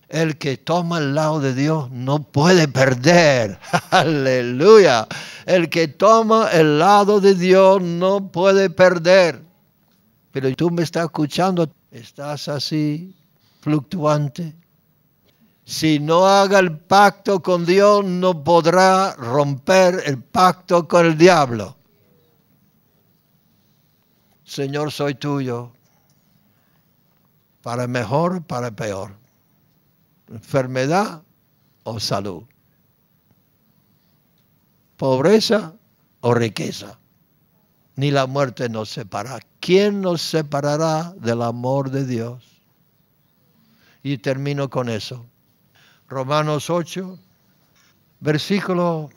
El que toma el lado de Dios no puede perder. Aleluya. El que toma el lado de Dios no puede perder. Pero tú me estás escuchando, estás así, fluctuante, si no haga el pacto con Dios, no podrá romper el pacto con el diablo. Señor, soy tuyo, para mejor, para peor, enfermedad o salud, pobreza o riqueza, ni la muerte nos separa. ¿Quién nos separará del amor de Dios? Y termino con eso. Romanos 8, versículo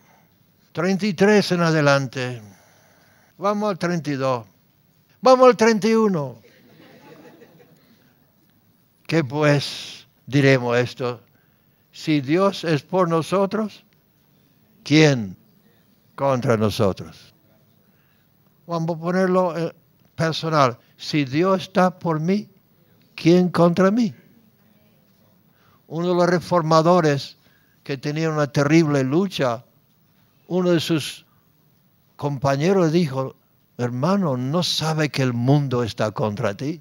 33 en adelante. Vamos al 32. Vamos al 31. ¿Qué pues diremos esto? Si Dios es por nosotros, ¿quién contra nosotros? Vamos a ponerlo eh, personal. Si Dios está por mí, ¿quién contra mí? uno de los reformadores que tenía una terrible lucha, uno de sus compañeros dijo, hermano, ¿no sabe que el mundo está contra ti?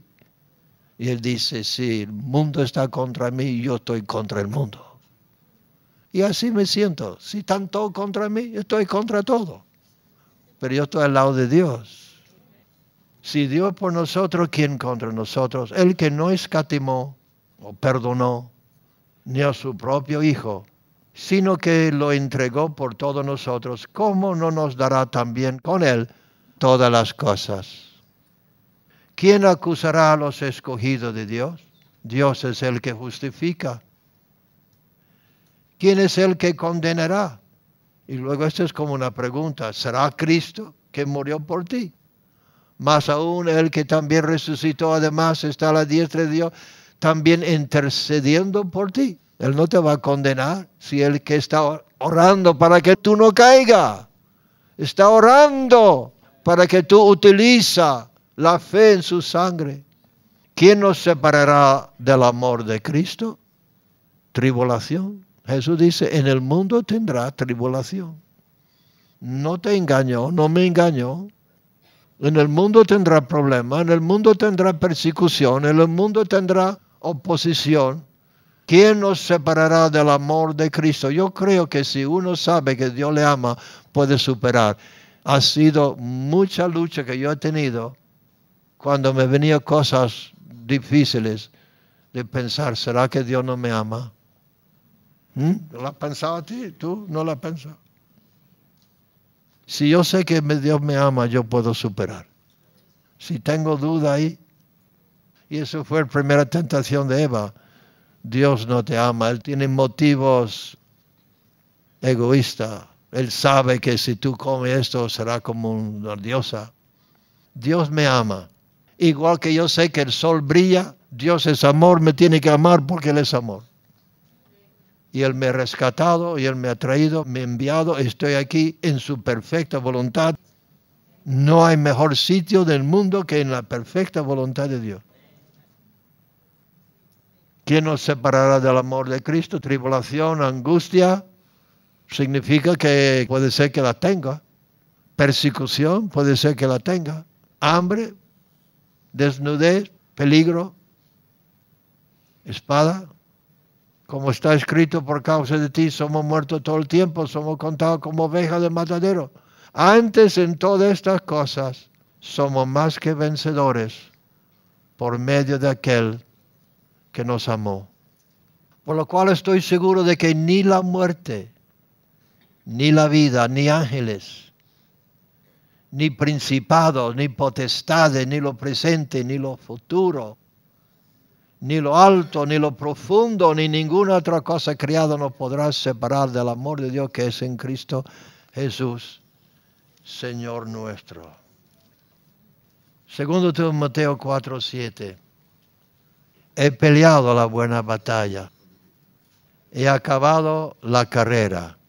Y él dice, sí, el mundo está contra mí y yo estoy contra el mundo. Y así me siento. Si están todos contra mí, estoy contra todo. Pero yo estoy al lado de Dios. Si Dios por nosotros, ¿quién contra nosotros? El que no escatimó o perdonó ni a su propio Hijo, sino que lo entregó por todos nosotros, ¿cómo no nos dará también con Él todas las cosas? ¿Quién acusará a los escogidos de Dios? Dios es el que justifica. ¿Quién es el que condenará? Y luego esto es como una pregunta, ¿será Cristo que murió por ti? Más aún el que también resucitó, además está a la diestra de Dios también intercediendo por ti. Él no te va a condenar si el que está orando para que tú no caiga, está orando para que tú utiliza la fe en su sangre. ¿Quién nos separará del amor de Cristo? Tribulación. Jesús dice, en el mundo tendrá tribulación. No te engañó, no me engañó. En el mundo tendrá problemas, en el mundo tendrá persecución, en el mundo tendrá oposición, ¿quién nos separará del amor de Cristo? Yo creo que si uno sabe que Dios le ama, puede superar. Ha sido mucha lucha que yo he tenido cuando me venían cosas difíciles de pensar, ¿será que Dios no me ama? ¿Mm? ¿La pensaba ti? ¿Tú no la pensado Si yo sé que Dios me ama, yo puedo superar. Si tengo duda ahí, y eso fue la primera tentación de Eva. Dios no te ama, Él tiene motivos egoístas. Él sabe que si tú comes esto será como una diosa. Dios me ama. Igual que yo sé que el sol brilla, Dios es amor, me tiene que amar porque Él es amor. Y Él me ha rescatado, y Él me ha traído, me ha enviado, estoy aquí en su perfecta voluntad. No hay mejor sitio del mundo que en la perfecta voluntad de Dios. ¿Quién nos separará del amor de Cristo? Tribulación, angustia, significa que puede ser que la tenga. Persecución, puede ser que la tenga. Hambre, desnudez, peligro, espada. Como está escrito, por causa de ti somos muertos todo el tiempo, somos contados como ovejas de matadero. Antes en todas estas cosas somos más que vencedores por medio de aquel que nos amó. Por lo cual estoy seguro de que ni la muerte, ni la vida, ni ángeles, ni principados, ni potestades, ni lo presente, ni lo futuro, ni lo alto, ni lo profundo, ni ninguna otra cosa creada nos podrá separar del amor de Dios que es en Cristo Jesús, Señor nuestro. Segundo Timoteo 4, 7 he peleado la buena batalla, he acabado la carrera.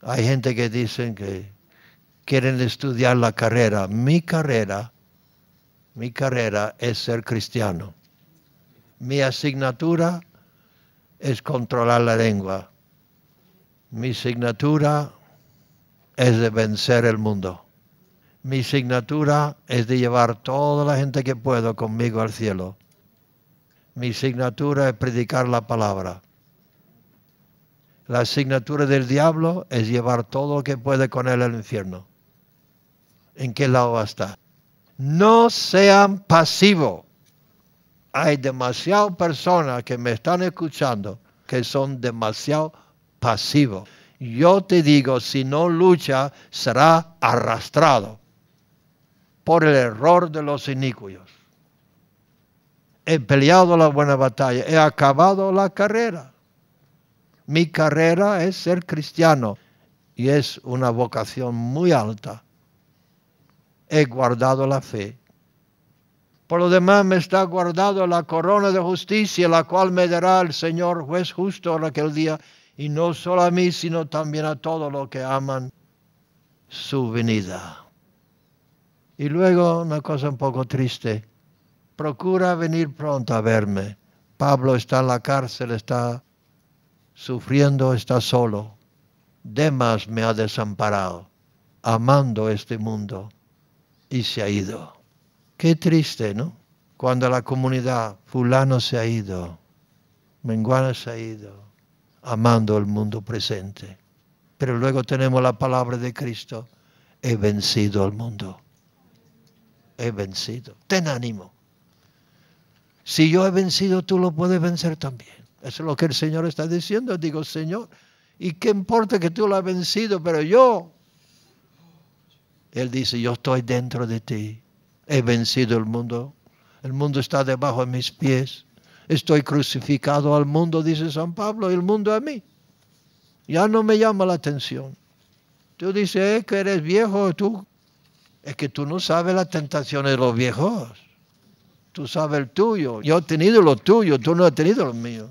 Hay gente que dicen que quieren estudiar la carrera. Mi carrera, mi carrera es ser cristiano. Mi asignatura es controlar la lengua. Mi asignatura es de vencer el mundo. Mi asignatura es de llevar toda la gente que puedo conmigo al cielo. Mi asignatura es predicar la palabra. La asignatura del diablo es llevar todo lo que puede con él al infierno. ¿En qué lado va a estar? No sean pasivos. Hay demasiadas personas que me están escuchando que son demasiado pasivos. Yo te digo, si no lucha, será arrastrado por el error de los inicuos he peleado la buena batalla, he acabado la carrera. Mi carrera es ser cristiano y es una vocación muy alta. He guardado la fe. Por lo demás me está guardado la corona de justicia, la cual me dará el Señor juez justo en aquel día, y no solo a mí, sino también a todos los que aman su venida. Y luego una cosa un poco triste procura venir pronto a verme. Pablo está en la cárcel, está sufriendo, está solo. Demas me ha desamparado, amando este mundo, y se ha ido. Qué triste, ¿no? Cuando la comunidad, fulano se ha ido, menguana se ha ido, amando el mundo presente. Pero luego tenemos la palabra de Cristo, he vencido al mundo, he vencido. Ten ánimo si yo he vencido, tú lo puedes vencer también. Eso es lo que el Señor está diciendo. Digo, Señor, ¿y qué importa que tú lo has vencido? Pero yo, Él dice, yo estoy dentro de ti. He vencido el mundo. El mundo está debajo de mis pies. Estoy crucificado al mundo, dice San Pablo, y el mundo a mí. Ya no me llama la atención. Tú dices es eh, que eres viejo, tú. Es que tú no sabes las tentaciones de los viejos. Tú sabes el tuyo. Yo he tenido lo tuyo, tú no has tenido lo mío.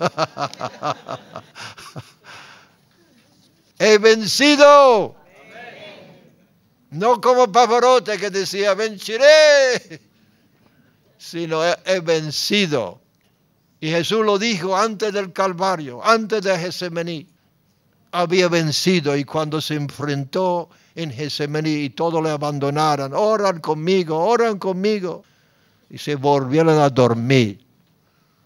he vencido. No como Pavorote que decía, venciré, sino he, vencido. Y Jesús lo dijo antes del Calvario, antes de Getsemaní. Había vencido y cuando se enfrentó en Getsemaní y todos le abandonaron, oran conmigo, oran conmigo y se volvieron a dormir.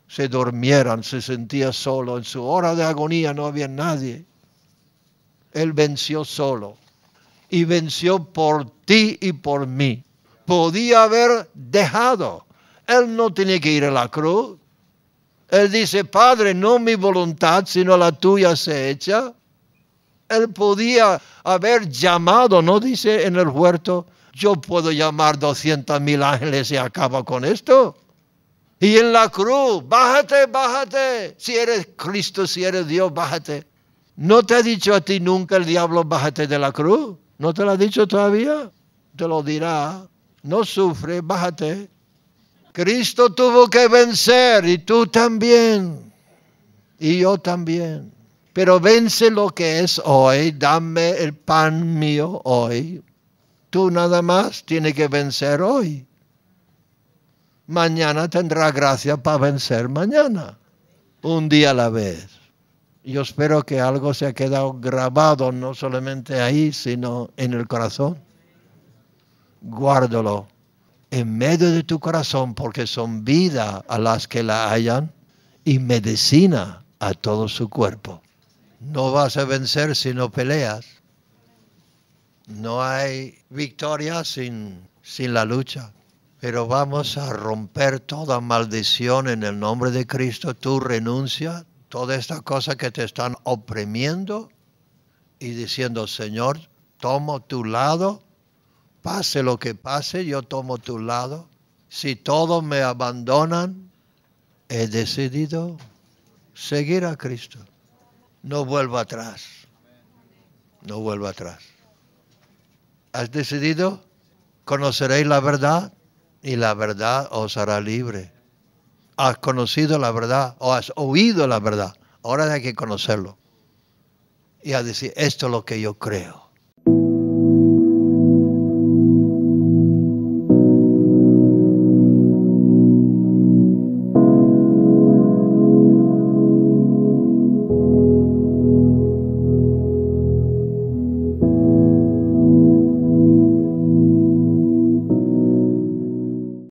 Se durmieran, se sentía solo. En su hora de agonía no había nadie. Él venció solo y venció por ti y por mí. Podía haber dejado. Él no tenía que ir a la cruz. Él dice, Padre, no mi voluntad, sino la tuya se echa. Él podía haber llamado, ¿no dice en el huerto? yo puedo llamar 200 mil ángeles y acabo con esto. Y en la cruz, bájate, bájate. Si eres Cristo, si eres Dios, bájate. ¿No te ha dicho a ti nunca el diablo, bájate de la cruz? ¿No te lo ha dicho todavía? Te lo dirá. No sufre, bájate. Cristo tuvo que vencer y tú también. Y yo también. Pero vence lo que es hoy. Dame el pan mío hoy Tú nada más tienes que vencer hoy. Mañana tendrá gracia para vencer mañana, un día a la vez. Yo espero que algo se ha quedado grabado, no solamente ahí, sino en el corazón. Guárdalo en medio de tu corazón, porque son vida a las que la hallan y medicina a todo su cuerpo. No vas a vencer si no peleas. No hay victoria sin, sin la lucha. Pero vamos a romper toda maldición en el nombre de Cristo. Tú renuncia toda esta cosa que te están oprimiendo y diciendo, Señor, tomo tu lado, pase lo que pase, yo tomo tu lado. Si todos me abandonan, he decidido seguir a Cristo. No vuelvo atrás. No vuelvo atrás has decidido, conoceréis la verdad y la verdad os hará libre. Has conocido la verdad o has oído la verdad. Ahora hay que conocerlo. Y a decir, esto es lo que yo creo.